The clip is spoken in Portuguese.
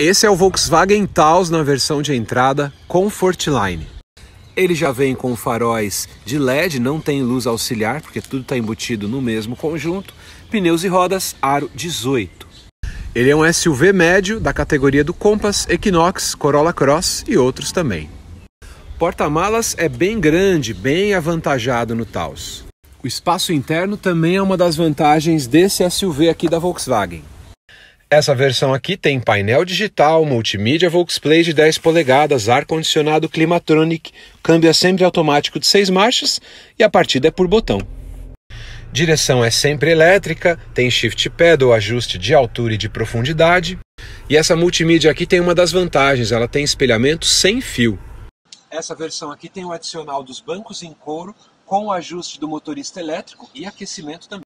Esse é o Volkswagen Taos na versão de entrada Comfortline. Ele já vem com faróis de LED, não tem luz auxiliar, porque tudo está embutido no mesmo conjunto. Pneus e rodas aro 18. Ele é um SUV médio da categoria do Compass, Equinox, Corolla Cross e outros também. Porta-malas é bem grande, bem avantajado no Taos. O espaço interno também é uma das vantagens desse SUV aqui da Volkswagen. Essa versão aqui tem painel digital, multimídia Volksplay de 10 polegadas, ar-condicionado Climatronic, câmbio é sempre automático de 6 marchas e a partida é por botão. Direção é sempre elétrica, tem shift pedal, ajuste de altura e de profundidade. E essa multimídia aqui tem uma das vantagens, ela tem espelhamento sem fio. Essa versão aqui tem o adicional dos bancos em couro, com o ajuste do motorista elétrico e aquecimento também.